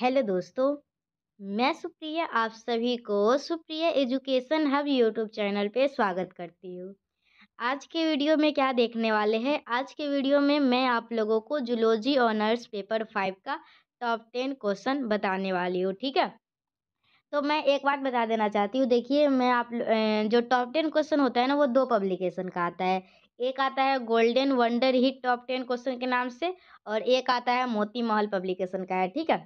Hello दोस्तों मैं सुप्रिया आप सभी को Supriya education hub YouTube channel पे स्वागत करती हूँ आज के वीडियो में क्या देखने वाले हैं आज के वीडियो में मैं आप लोगों को जुलॉजी ऑनर्स पेपर फाइव का टॉप टेन क्वेश्चन बताने वाली हूँ ठीक है तो मैं एक बात बता देना चाहती हूँ देखिए मैं आप जो टॉप टेन क्वेश्चन होता है ना वो दो पब्लिकेशन का आता है एक आता है golden wonder hit top ten question के नाम से और एक आता है मोती महल पब्लिकेशन का है ठीक है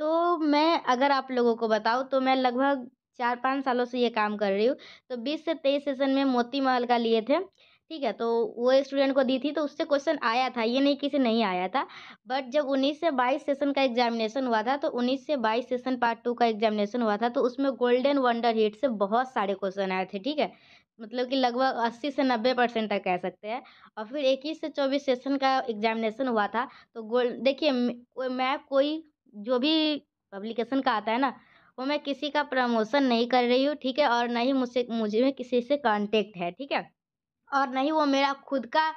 तो मैं अगर आप लोगों को बताऊँ तो मैं लगभग चार पाँच सालों से ये काम कर रही हूँ तो बीस से तेईस सेशन में मोती महल का लिए थे ठीक है तो वो स्टूडेंट को दी थी तो उससे क्वेश्चन आया था ये नहीं किसी नहीं आया था बट जब 19 से 22 सेशन का एग्जामिनेशन हुआ था तो 19 से 22 सेशन पार्ट टू का एग्जामिनेशन हुआ था तो उसमें गोल्डन वंडर हिट से बहुत सारे क्वेश्चन आए थे ठीक है मतलब कि लगभग अस्सी से नब्बे परसेंट तक कह सकते हैं और फिर इक्कीस से चौबीस सेशन का एग्जामिनेशन हुआ था तो गोल्ड देखिए मैं कोई जो भी पब्लिकेशन का आता है ना वो मैं किसी का प्रमोशन नहीं कर रही हूँ ठीक है और ना ही मुझसे मुझे में किसी से कांटेक्ट है ठीक है और ना ही वो मेरा खुद का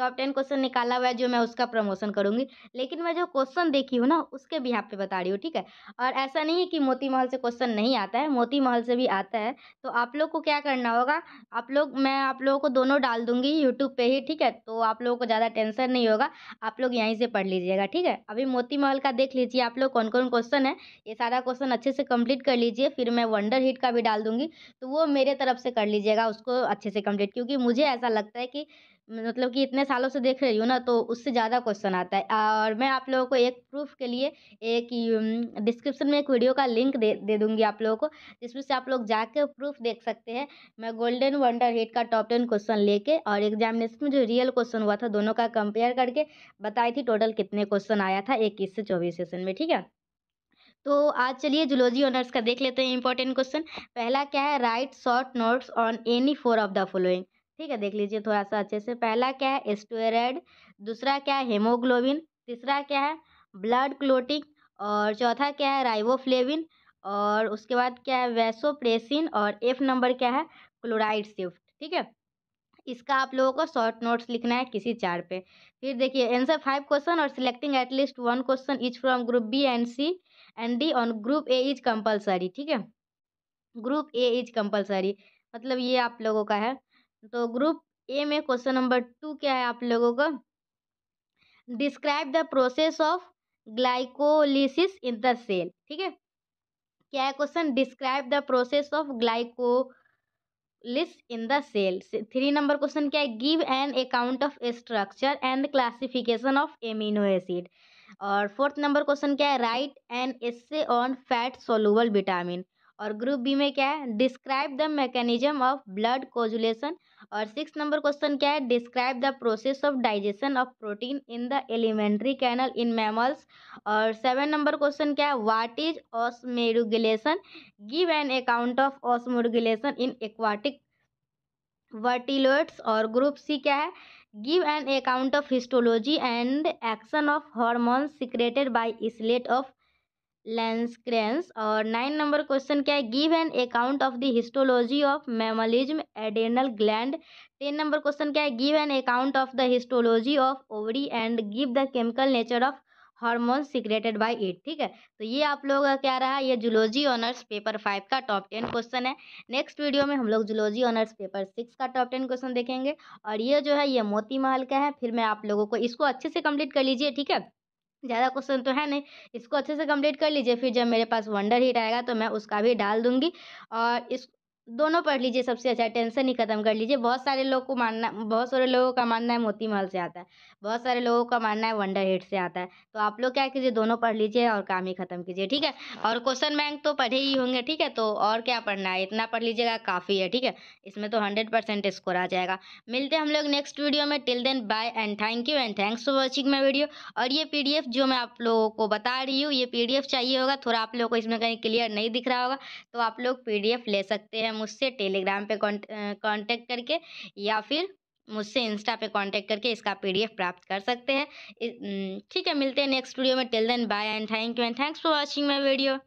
टॉप टेन क्वेश्चन निकाला हुआ है जो मैं उसका प्रमोशन करूंगी लेकिन मैं जो क्वेश्चन देखी हूँ ना उसके भी यहाँ पे बता रही हूँ ठीक है और ऐसा नहीं है कि मोती महल से क्वेश्चन नहीं आता है मोती महल से भी आता है तो आप लोग को क्या करना होगा आप लोग मैं आप लोगों को दोनों डाल दूंगी यूट्यूब पर ही ठीक है तो आप लोगों को ज़्यादा टेंशन नहीं होगा आप लोग यहीं से पढ़ लीजिएगा ठीक है अभी मोती महल का देख लीजिए आप लोग कौन कौन क्वेश्चन है ये सारा क्वेश्चन अच्छे से कम्प्लीट कर लीजिए फिर मैं वंडर हिट का भी डाल दूंगी तो वो मेरे तरफ से कर लीजिएगा उसको अच्छे से कम्प्लीट क्योंकि मुझे ऐसा लगता है कि मतलब कि इतने सालों से देख रही हूँ ना तो उससे ज़्यादा क्वेश्चन आता है और मैं आप लोगों को एक प्रूफ के लिए एक डिस्क्रिप्शन में एक वीडियो का लिंक दे दे दूँगी आप लोगों को जिसमें से आप लोग जाके प्रूफ देख सकते हैं मैं गोल्डन वंडर हिट का टॉप टेन क्वेश्चन लेके और एग्जामिनेशन में जो रियल क्वेश्चन हुआ था दोनों का कंपेयर करके बताई थी टोटल कितने क्वेश्चन आया था इक्कीस से चौबीस सेशन में ठीक है तो आज चलिए जुलॉजी ऑनर्स का देख लेते हैं इंपॉर्टेंट क्वेश्चन पहला क्या है write short notes on any four of the following ठीक है देख लीजिए थोड़ा सा अच्छे से पहला क्या है स्टोरेड दूसरा क्या है हेमोग्लोबिन तीसरा क्या है ब्लड क्लोटिंग और चौथा क्या है राइवोफ्लेविन और उसके बाद क्या है वैसोप्रेसिन और एफ नंबर क्या है क्लोराइड शिफ्ट ठीक है इसका आप लोगों को शॉर्ट नोट्स लिखना है किसी चार पे फिर देखिए आंसर फाइव क्वेश्चन और selecting at least one question each from group B and C and D on group A is compulsory ठीक है ग्रुप ए इज कंपलसरी मतलब ये आप लोगों का है तो ग्रुप ए में क्वेश्चन नंबर टू क्या है आप लोगों का describe the process of glycolysis in the cell ठीक है क्या है question describe the process of लिस in the cell three number question क्या है give an account of structure and classification of amino acid और फोर्थ नंबर क्वेश्चन क्या है write an essay on fat soluble vitamin और group B में क्या है describe the mechanism of blood coagulation और सिक्स नंबर क्वेश्चन क्या है describe the process of digestion of protein in the alimentary canal in mammals और seven number question क्या है what is osmoregulation give an account of osmoregulation in aquatic vertebrates और group C क्या है give an account of histology and action of hormones secreted by islet of Langerhans और nine number question क्या है give an account of the histology of mammalian adrenal gland ten number question क्या है give an account of the histology of ovary and give the chemical nature of hormone secreted by it ठीक है तो ये आप लोगों का क्या रहा ये जुलॉजी ऑनर्स पेपर फाइव का टॉप टेन क्वेश्चन है नेक्स्ट वीडियो में हम लोग जुलॉजी ऑनर्स पेपर सिक्स का टॉप टेन क्वेश्चन देखेंगे और ये जो है ये मोती महल का है फिर मैं आप लोगों को इसको अच्छे से कंप्लीट कर लीजिए ठीक है ज़्यादा क्वेश्चन तो है नहीं इसको अच्छे से कंप्लीट कर लीजिए फिर जब मेरे पास वंडर हीट आएगा तो मैं उसका भी डाल दूंगी और इस दोनों पढ़ लीजिए सबसे अच्छा टेंशन ही ख़त्म कर लीजिए बहुत सारे लोग को मानना बहुत सारे लोगों का मानना है मोती महल से आता है बहुत सारे लोगों का मानना है वंडर हेड से आता है तो आप लोग क्या कीजिए दोनों पढ़ लीजिए और काम ही ख़त्म कीजिए ठीक है हाँ। और क्वेश्चन बैंक तो पढ़े ही होंगे ठीक है तो और क्या पढ़ना है इतना पढ़ लीजिएगा काफ़ी है ठीक है इसमें तो हंड्रेड परसेंट स्कोर आ जाएगा मिलते हैं हम लोग नेक्स्ट वीडियो में till then bye and thank you and thanks for watching my video और ये पी जो मैं आप लोगों को बता रही हूँ ये पी चाहिए होगा थोड़ा आप लोग को इसमें कहीं क्लियर नहीं दिख रहा होगा तो आप लोग पी ले सकते हैं मुझसे टेलीग्राम पे कांटेक्ट करके या फिर मुझसे इंस्टा पे कांटेक्ट करके इसका पीडीएफ प्राप्त कर सकते हैं ठीक है मिलते हैं नेक्स्ट वीडियो में till then bye and thank you and thanks for watching my video